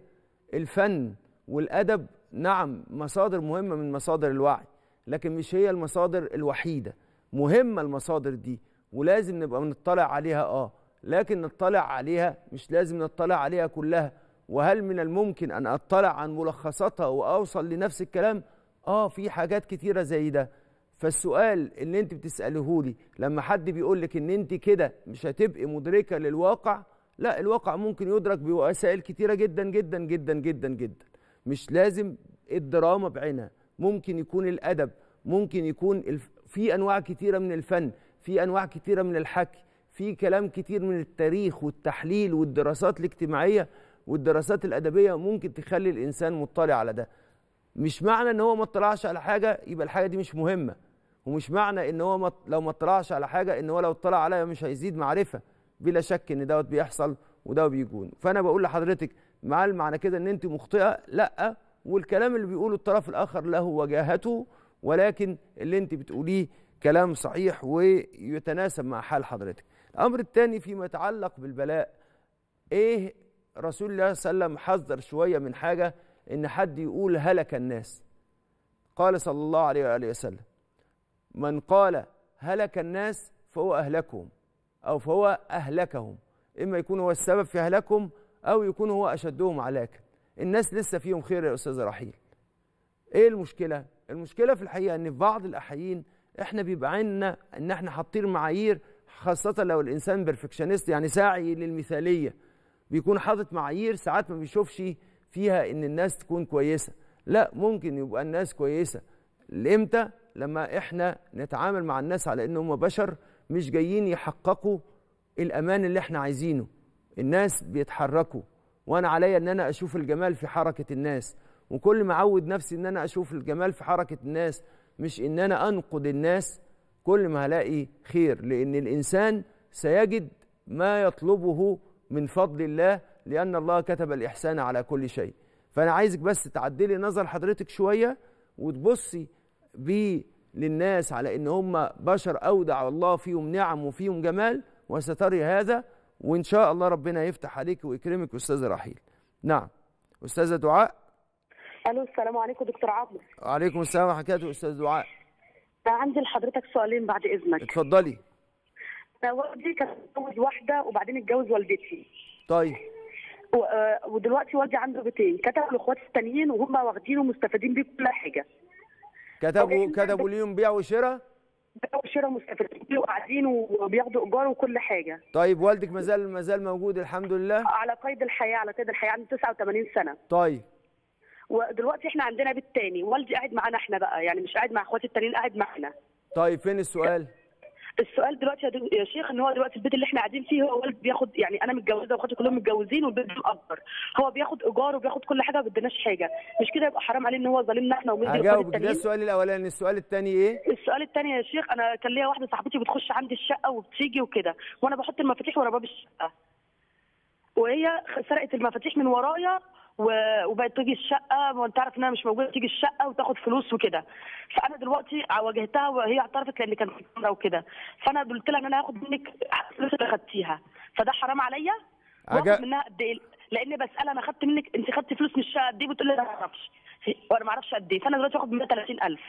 الفن والأدب نعم مصادر مهمة من مصادر الوعي لكن مش هي المصادر الوحيدة مهمة المصادر دي ولازم نبقى نطلع عليها آه لكن نطلع عليها مش لازم نطلع عليها كلها وهل من الممكن أن أطلع عن ملخصاتها وأوصل لنفس الكلام؟ آه في حاجات كتيرة زي ده فالسؤال اللي انت بتساله لي لما حد بيقول لك ان انت كده مش هتبقي مدركه للواقع لا الواقع ممكن يدرك بوسائل كتيره جدا جدا جدا جدا جدا مش لازم الدراما بعينها ممكن يكون الادب ممكن يكون الف... في انواع كتيره من الفن في انواع كتيره من الحكي في كلام كتير من التاريخ والتحليل والدراسات الاجتماعيه والدراسات الادبيه ممكن تخلي الانسان مطلع على ده مش معنى ان هو ما اطلعش على حاجه يبقى الحاجه دي مش مهمه ومش معنى ان هو لو ما اطلعش على حاجه ان هو لو اطلع عليها مش هيزيد معرفه بلا شك ان دوت بيحصل وده بيكون فانا بقول لحضرتك معال معنى كده ان انت مخطئه لا والكلام اللي بيقوله الطرف الاخر له وجاهته ولكن اللي انت بتقوليه كلام صحيح ويتناسب مع حال حضرتك الامر الثاني فيما يتعلق بالبلاء ايه رسول الله صلى الله عليه وسلم حذر شويه من حاجه ان حد يقول هلك الناس قال صلى الله عليه واله وسلم من قال هلك الناس فهو أهلكهم أو فهو أهلكهم إما يكون هو السبب في هلاكهم أو يكون هو أشدهم علاكا الناس لسه فيهم خير يا أستاذ رحيل إيه المشكلة؟ المشكلة في الحقيقة إن في بعض الأحيين إحنا بيبقى عندنا إن إحنا حاطين معايير خاصة لو الإنسان بيرفكشنست يعني ساعي للمثالية بيكون حاطط معايير ساعات ما بيشوفش فيها إن الناس تكون كويسة لا ممكن يبقى الناس كويسة لامتى لما احنا نتعامل مع الناس على انهم بشر مش جايين يحققوا الامان اللي احنا عايزينه الناس بيتحركوا وانا عليا ان انا اشوف الجمال في حركه الناس وكل ما اعود نفسي ان انا اشوف الجمال في حركه الناس مش ان انا انقد الناس كل ما هلاقي خير لان الانسان سيجد ما يطلبه من فضل الله لان الله كتب الاحسان على كل شيء فانا عايزك بس تعدلي نظر حضرتك شويه وتبصي بيه للناس على ان هم بشر اودع الله فيهم نعم وفيهم جمال وستري هذا وان شاء الله ربنا يفتح عليك ويكرمك استاذه رحيل نعم استاذه دعاء
الو السلام عليكم دكتور عاطف
وعليكم السلام ورحمه استاذ دعاء
عندي لحضرتك سؤالين بعد اذنك اتفضلي انا أه، والدي كان متجوز واحده وبعدين اتجوز والدتي طيب أه، ودلوقتي والدي عنده بيتين كتب لاخواتي التانيين وهم واخدينه مستفادين بيه كل حاجه
كتبوا كتبوا ليهم بيع وشراء
بيع وشراء مستفيدين وقاعدين وبياخدوا ايجار وكل حاجه
طيب والدك مازال مازال موجود الحمد لله آه،
على قيد الحياه على قيد الحياه عنده 89 سنه طيب ودلوقتي احنا عندنا بيت تاني والدي قاعد معانا احنا بقى يعني مش قاعد مع اخواتي التانيين قاعد معانا
طيب فين السؤال
السؤال دلوقتي يا شيخ ان هو دلوقتي البيت اللي احنا قاعدين فيه هو والد بياخد يعني انا متجوزه واخواتي كلهم متجوزين والبيت مأجر هو بياخد ايجار وبياخد كل حاجه ما بدناش حاجه مش كده يبقى حرام عليه ان هو ظالمنا احنا ومدي هجاوبك ده السؤال
الاولاني السؤال الثاني ايه؟ السؤال
الثاني يا شيخ انا كان ليا واحده صاحبتي بتخش عندي الشقه وبتيجي وكده وانا بحط المفاتيح ورا باب الشقه وهي سرقت المفاتيح من ورايا وبقت تيجي الشقه وانت عارف انها مش موجوده تيجي الشقه وتاخد فلوس وكده فانا دلوقتي واجهتها وهي اعترفت لان كان في كاميرا وكده فانا قلت لها ان انا هاخد منك الفلوس اللي خدتيها فده حرام عليا واخد منها قد ايه لان بسالها انا خدت منك انت خدتي فلوس من الشقه قد ايه بتقول لي انا ما اعرفش وانا ما اعرفش قد ايه فانا دلوقتي واخد منها 30000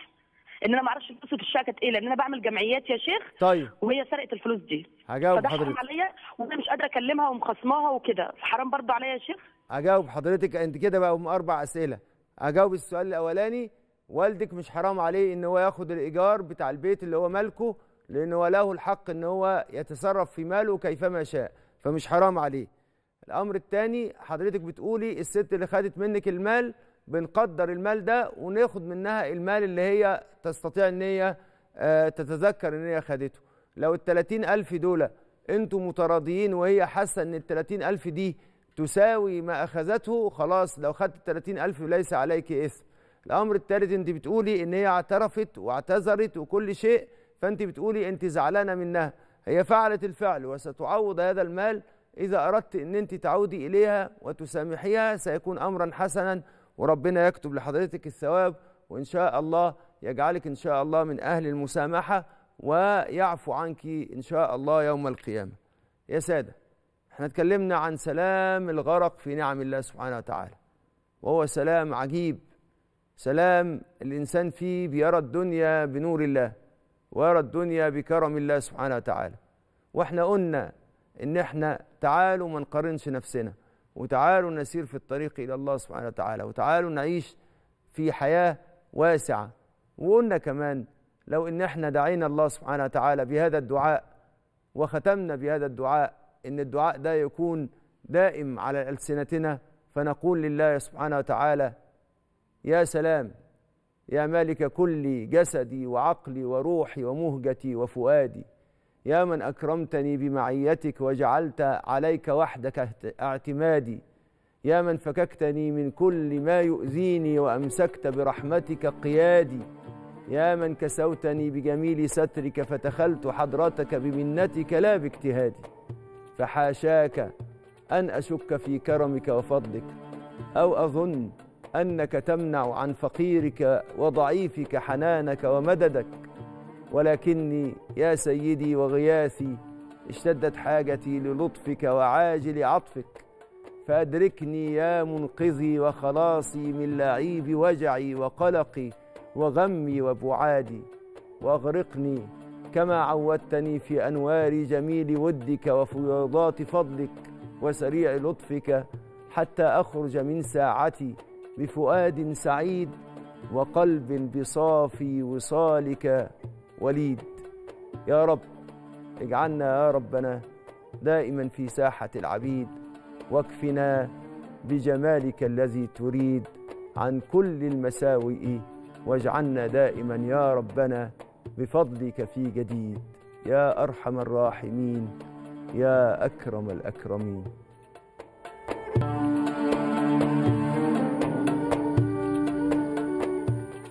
ان انا ما اعرفش الفلوس في الشقه كانت ايه لان انا بعمل جمعيات يا شيخ طيب وهي سرقت الفلوس دي
هجاوب حضرتك فده حرام
عليا وانا مش قادره اكلمها ومخصماها وكده فحرام برضه عليا يا شيخ
اجاوب حضرتك انت كده بقى اربع اسئله اجاوب السؤال الاولاني والدك مش حرام عليه ان هو ياخد الايجار بتاع البيت اللي هو ملكه لان هو له الحق ان هو يتصرف في ماله كيفما شاء فمش حرام عليه الامر الثاني حضرتك بتقولي الست اللي خدت منك المال بنقدر المال ده وناخد منها المال اللي هي تستطيع ان هي آه، تتذكر ان هي خدته لو ال ألف دول انتوا متراضيين وهي حاسه ان ال ألف دي تساوي ما أخذته خلاص لو خدت 30000 ليس عليك إثم الأمر الثالث أنت بتقولي إن هي اعترفت واعتذرت وكل شيء فأنت بتقولي أنت زعلانة منها هي فعلت الفعل وستعوض هذا المال إذا أردت أن أنت تعودي إليها وتسامحيها سيكون أمرا حسنا وربنا يكتب لحضرتك الثواب وإن شاء الله يجعلك إن شاء الله من أهل المسامحة ويعفو عنك إن شاء الله يوم القيامة يا سادة احنا اتكلمنا عن سلام الغرق في نعم الله سبحانه وتعالى وهو سلام عجيب سلام الانسان فيه بيرى الدنيا بنور الله ويرى الدنيا بكرم الله سبحانه وتعالى واحنا قلنا ان احنا تعالوا ما نقارنش نفسنا وتعالوا نسير في الطريق الى الله سبحانه وتعالى وتعالوا نعيش في حياه واسعه وقلنا كمان لو ان احنا دعينا الله سبحانه وتعالى بهذا الدعاء وختمنا بهذا الدعاء ان الدعاء ده يكون دائم على السنتنا فنقول لله سبحانه وتعالى يا سلام يا مالك كل جسدي وعقلي وروحي ومهجتي وفؤادي يا من اكرمتني بمعيتك وجعلت عليك وحدك اعتمادي يا من فككتني من كل ما يؤذيني وامسكت برحمتك قيادي يا من كسوتني بجميل سترك فتخلت حضرتك بمنتك لا باجتهادي فحاشاك أن أشك في كرمك وفضلك أو أظن أنك تمنع عن فقيرك وضعيفك حنانك ومددك ولكني يا سيدي وغياثي اشتدت حاجتي للطفك وعاجل عطفك فأدركني يا منقذي وخلاصي من لعيب وجعي وقلقي وغمي وبعادي وأغرقني كما عودتني في أنوار جميل ودك وفيضات فضلك وسريع لطفك حتى أخرج من ساعتي بفؤاد سعيد وقلب بصافي وصالك وليد يا رب اجعلنا يا ربنا دائما في ساحة العبيد واكفنا بجمالك الذي تريد عن كل المساوئ واجعلنا دائما يا ربنا بفضلك في جديد يا ارحم الراحمين يا اكرم الاكرمين